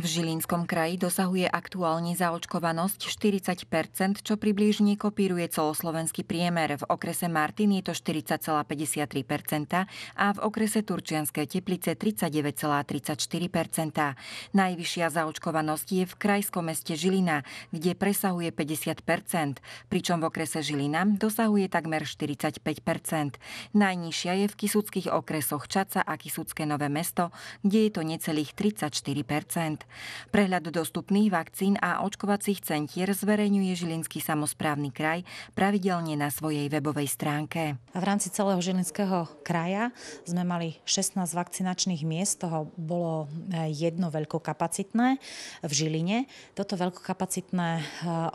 V Žilinskom kraji dosahuje aktuálne zaočkovanosť 40 čo približne kopíruje celoslovenský priemer. V okrese Martin je to 40,53 a v okrese Turčianskej teplice 39,34 Najvyššia zaočkovanosť je v krajskom meste Žilina, kde presahuje 50 pričom v okrese Žilina dosahuje takmer 45 Najnižšia je v kisuckých okresoch Čaca a Kisucké Nové mesto, kde je to necelých 34 Prehľad dostupných vakcín a očkovacích centier zverejňuje Žilinský samozprávny kraj pravidelne na svojej webovej stránke. V rámci celého Žilinského kraja sme mali 16 vakcinačných miest, toho bolo eh, jedno veľkokapacitné v Žiline. Toto veľkokapacitné eh,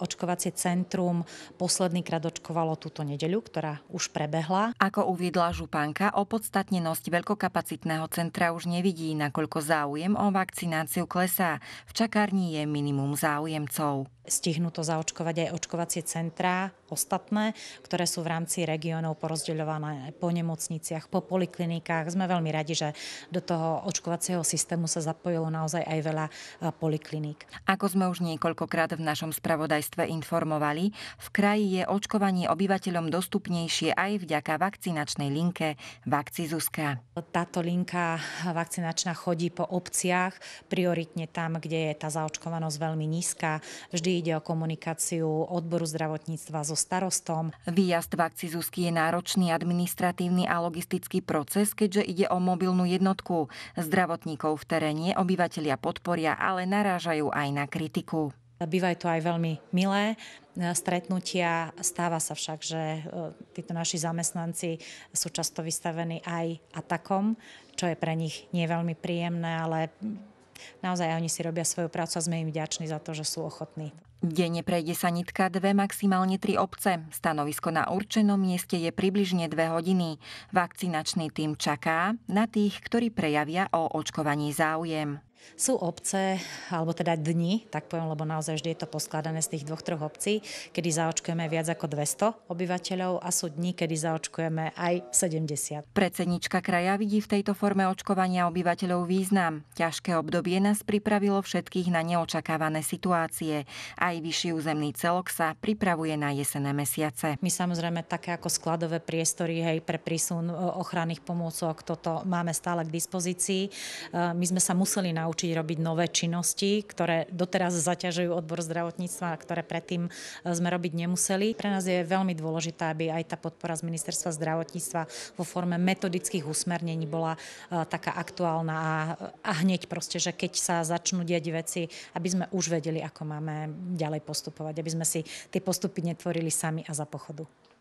očkovacie centrum posledný krát očkovalo túto nedeľu, ktorá už prebehla. Ako uviedla županka, opodstatnenosť veľkokapacitného centra už nevidí, nakoľko záujem o vakcináciu klesá sa. V čakárni je minimum záujemcov. Stihnú to zaočkovať aj očkovacie centrá ostatné, ktoré sú v rámci regiónov porozdeľované po nemocniciach, po poliklinikách. Sme veľmi radi, že do toho očkovacieho systému sa zapojilo naozaj aj veľa polikliník. Ako sme už niekoľkokrát v našom spravodajstve informovali, v kraji je očkovanie obyvateľom dostupnejšie aj vďaka vakcinačnej linke Vakcizuska. Táto linka vakcinačná chodí po obciach, prioritne tam, kde je tá zaočkovanosť veľmi nízka. Vždy ide o komunikáciu odboru zdravotníctva so starostom. Výjazd vakci Zuzky je náročný administratívny a logistický proces, keďže ide o mobilnú jednotku. Zdravotníkov v teréne obyvateľia podporia, ale narážajú aj na kritiku. Bývajú to aj veľmi milé stretnutia. Stáva sa však, že e, títo naši zamestnanci sú často vystavení aj atakom, čo je pre nich nie veľmi príjemné, ale naozaj oni si robia svoju prácu a sme im vďační za to, že sú ochotní. Denne prejde sa dve, maximálne tri obce. Stanovisko na určenom mieste je približne dve hodiny. Vakcinačný tým čaká na tých, ktorí prejavia o očkovaní záujem. Sú obce, alebo teda dni, tak poviem, lebo naozaj vždy je to poskladané z tých dvoch, troch obcí, kedy zaočkujeme viac ako 200 obyvateľov a sú dni, kedy zaočkujeme aj 70. Predsednička kraja vidí v tejto forme očkovania obyvateľov význam. Ťažké obdobie nás pripravilo všetkých na neočakávané situácie. Aj vyšší územný celok sa pripravuje na jesené mesiace. My samozrejme také ako skladové priestory hej, pre prísun e, ochranných pomôcok, toto máme stále k dispozícii. E, my sme sa museli na naučiť robiť nové činnosti, ktoré doteraz zaťažujú odbor zdravotníctva a ktoré predtým e, sme robiť nemuseli. Pre nás je veľmi dôležité, aby aj tá podpora z ministerstva zdravotníctva vo forme metodických usmernení bola e, taká aktuálna a, a hneď proste, že keď sa začnú diať veci, aby sme už vedeli, ako máme ďalej postupovať, aby sme si tie postupy netvorili sami a za pochodu.